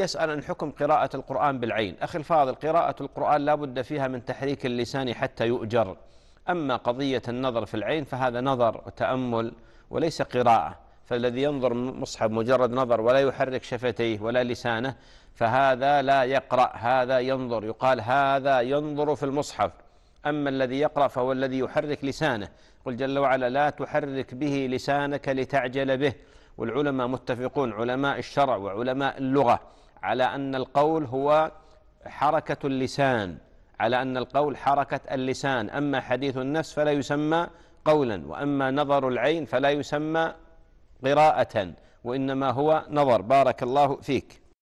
يسأل عن حكم قراءة القرآن بالعين أخي الفاضل قراءة القرآن لا بد فيها من تحريك اللسان حتى يؤجر أما قضية النظر في العين فهذا نظر وتأمل وليس قراءة فالذي ينظر مصحب مجرد نظر ولا يحرك شفتيه ولا لسانه فهذا لا يقرأ هذا ينظر يقال هذا ينظر في المصحف أما الذي يقرأ فهو الذي يحرك لسانه قل جل وعلا لا تحرك به لسانك لتعجل به والعلماء متفقون علماء الشرع وعلماء اللغة على أن القول هو حركة اللسان على أن القول حركة اللسان أما حديث النفس فلا يسمى قولا وأما نظر العين فلا يسمى قراءة وإنما هو نظر بارك الله فيك